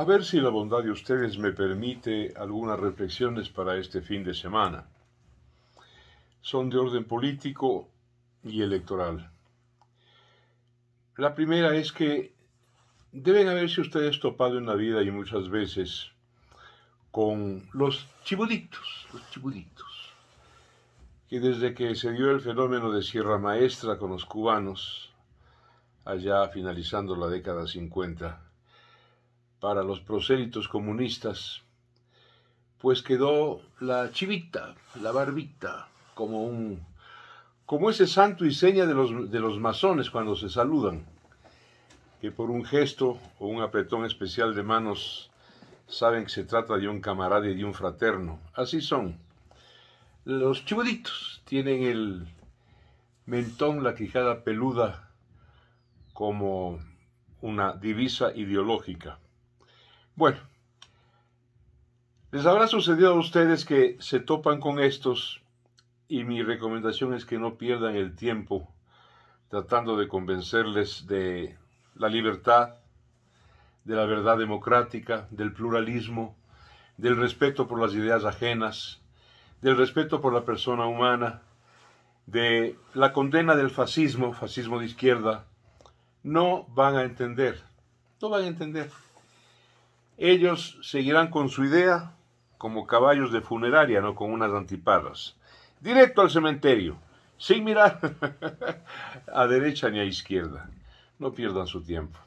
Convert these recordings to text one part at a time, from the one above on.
A ver si la bondad de ustedes me permite algunas reflexiones para este fin de semana. Son de orden político y electoral. La primera es que deben haberse ustedes topado en la vida y muchas veces con los chibuditos, los chibuditos, que desde que se dio el fenómeno de Sierra Maestra con los cubanos, allá finalizando la década 50, para los prosélitos comunistas, pues quedó la chivita, la barbita, como un como ese santo y seña de los, de los masones cuando se saludan, que por un gesto o un apretón especial de manos saben que se trata de un camarada y de un fraterno. Así son. Los chivuditos tienen el mentón, la quijada peluda, como una divisa ideológica. Bueno, les habrá sucedido a ustedes que se topan con estos y mi recomendación es que no pierdan el tiempo tratando de convencerles de la libertad, de la verdad democrática, del pluralismo, del respeto por las ideas ajenas, del respeto por la persona humana, de la condena del fascismo, fascismo de izquierda, no van a entender, no van a entender. Ellos seguirán con su idea como caballos de funeraria, no con unas antiparras. Directo al cementerio, sin mirar a derecha ni a izquierda. No pierdan su tiempo.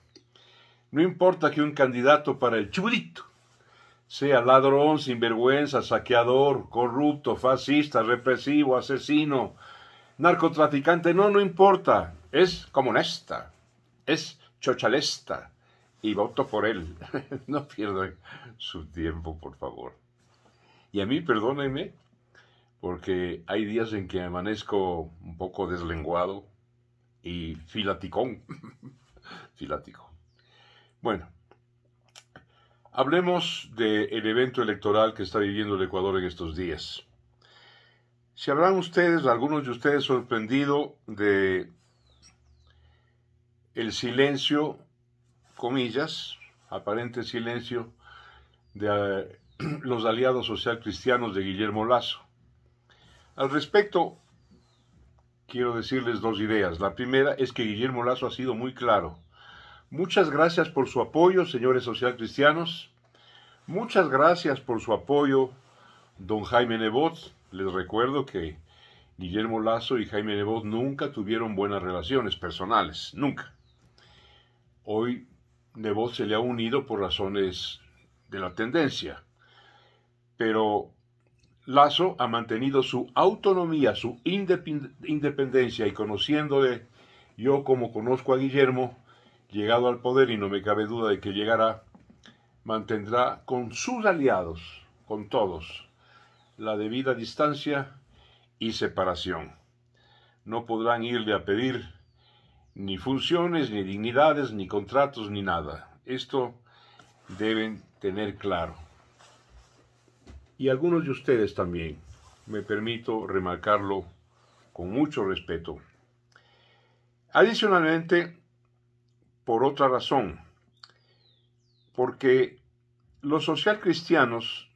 No importa que un candidato para el chubudito sea ladrón, sinvergüenza, saqueador, corrupto, fascista, represivo, asesino, narcotraficante, no, no importa. Es comunista, es chochalesta, y voto por él. no pierdan su tiempo, por favor. Y a mí, perdónenme, porque hay días en que amanezco un poco deslenguado y filaticón. Filático. Bueno, hablemos del evento electoral que está viviendo el Ecuador en estos días. Si habrán ustedes, algunos de ustedes, sorprendido de el silencio comillas, aparente silencio de eh, los aliados social cristianos de Guillermo Lazo. Al respecto, quiero decirles dos ideas. La primera es que Guillermo Lazo ha sido muy claro. Muchas gracias por su apoyo, señores social cristianos. Muchas gracias por su apoyo, don Jaime Nebot. Les recuerdo que Guillermo Lazo y Jaime Nebot nunca tuvieron buenas relaciones personales, nunca. Hoy voz se le ha unido por razones de la tendencia. Pero Lazo ha mantenido su autonomía, su independencia y conociéndole yo como conozco a Guillermo, llegado al poder y no me cabe duda de que llegará, mantendrá con sus aliados, con todos, la debida distancia y separación. No podrán irle a pedir ni funciones, ni dignidades, ni contratos, ni nada. Esto deben tener claro. Y algunos de ustedes también, me permito remarcarlo con mucho respeto. Adicionalmente, por otra razón, porque los socialcristianos,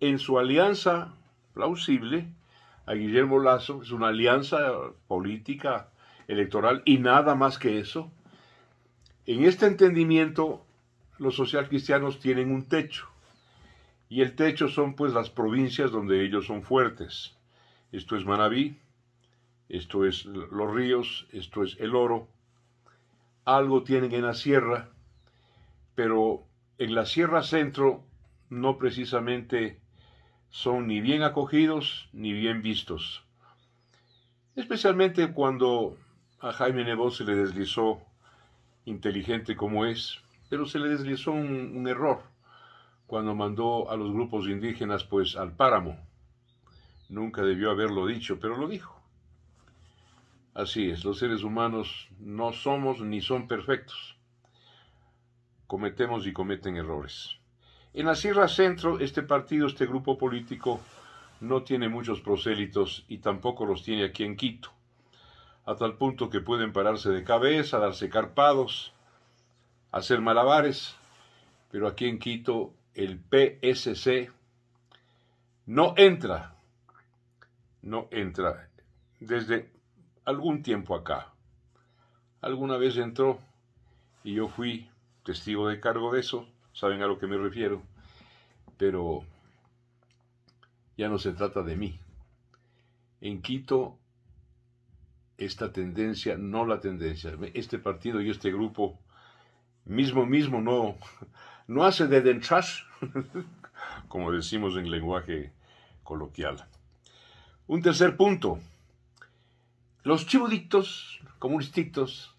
en su alianza plausible, a Guillermo Lazo, es una alianza política electoral y nada más que eso. En este entendimiento, los socialcristianos tienen un techo. Y el techo son pues las provincias donde ellos son fuertes. Esto es Manabí, esto es Los Ríos, esto es El Oro. Algo tienen en la sierra, pero en la sierra centro no precisamente son ni bien acogidos ni bien vistos. Especialmente cuando a Jaime Nebot se le deslizó, inteligente como es, pero se le deslizó un, un error cuando mandó a los grupos indígenas pues al páramo. Nunca debió haberlo dicho, pero lo dijo. Así es, los seres humanos no somos ni son perfectos. Cometemos y cometen errores. En la Sierra Centro, este partido, este grupo político, no tiene muchos prosélitos y tampoco los tiene aquí en Quito a tal punto que pueden pararse de cabeza, darse carpados, hacer malabares, pero aquí en Quito el PSC no entra, no entra desde algún tiempo acá. Alguna vez entró y yo fui testigo de cargo de eso, saben a lo que me refiero, pero ya no se trata de mí. En Quito esta tendencia, no la tendencia, este partido y este grupo mismo mismo no, no hace de entrar, como decimos en lenguaje coloquial. Un tercer punto. Los chibuditos comunistitos,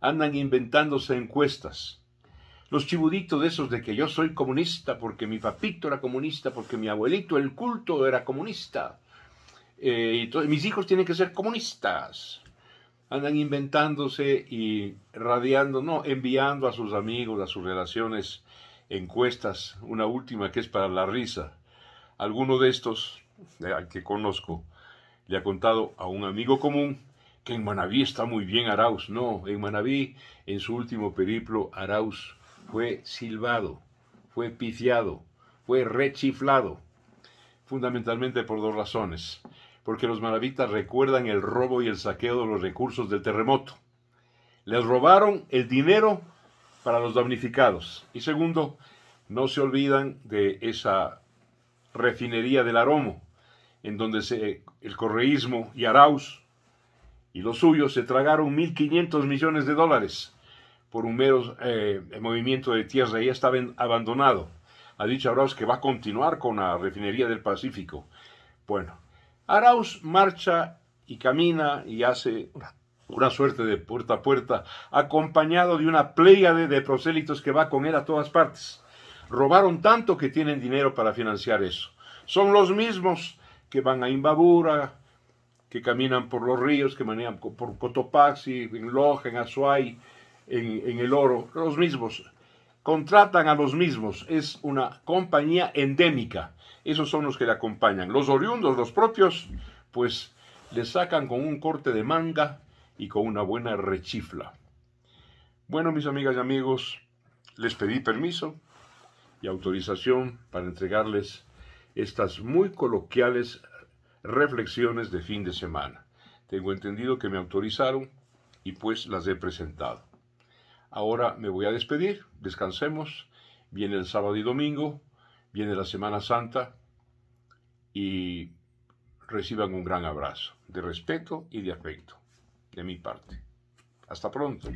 andan inventándose encuestas. Los chibuditos de esos de que yo soy comunista porque mi papito era comunista, porque mi abuelito, el culto, era comunista. Eh, mis hijos tienen que ser comunistas andan inventándose y radiando, no, enviando a sus amigos, a sus relaciones, encuestas, una última que es para la risa. Alguno de estos, eh, al que conozco, le ha contado a un amigo común que en Manabí está muy bien Arauz. No, en Manabí en su último periplo, Arauz fue silbado, fue piciado, fue rechiflado, fundamentalmente por dos razones porque los maravitas recuerdan el robo y el saqueo de los recursos del terremoto. Les robaron el dinero para los damnificados. Y segundo, no se olvidan de esa refinería del Aromo, en donde el correísmo y Arauz y los suyos se tragaron 1.500 millones de dólares por un mero eh, movimiento de tierra y ya estaba abandonado. Ha dicho Arauz que va a continuar con la refinería del Pacífico. Bueno, Arauz marcha y camina y hace una suerte de puerta a puerta, acompañado de una pléyade de prosélitos que va con él a todas partes. Robaron tanto que tienen dinero para financiar eso. Son los mismos que van a Imbabura, que caminan por los ríos, que manejan por Cotopaxi, en Loja, en Azuay, en, en El Oro, los mismos contratan a los mismos. Es una compañía endémica. Esos son los que le acompañan. Los oriundos, los propios, pues le sacan con un corte de manga y con una buena rechifla. Bueno, mis amigas y amigos, les pedí permiso y autorización para entregarles estas muy coloquiales reflexiones de fin de semana. Tengo entendido que me autorizaron y pues las he presentado. Ahora me voy a despedir, descansemos, viene el sábado y domingo, viene la Semana Santa y reciban un gran abrazo de respeto y de afecto de mi parte. Hasta pronto.